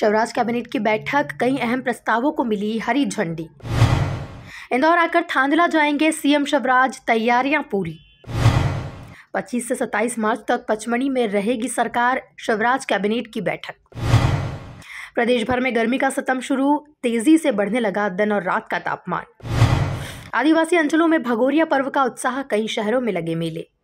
Shivraj cabinet की बैठक कई अहम प्रस्तावों को मिली हरी झंडी इंदौर आकर थांदला जाएंगे सीएम शिवराज तैयारियां पूरी 25 से 27 मार्च तक पचमणी में रहेगी सरकार शिवराज कैबिनेट की बैठक प्रदेश भर में गर्मी का सतम शुरू तेजी से बढ़ने लगा दिन और रात का तापमान आदिवासी अंचलों में भगोरिया पर्व का उत्साह कई शहरों में लगे मेले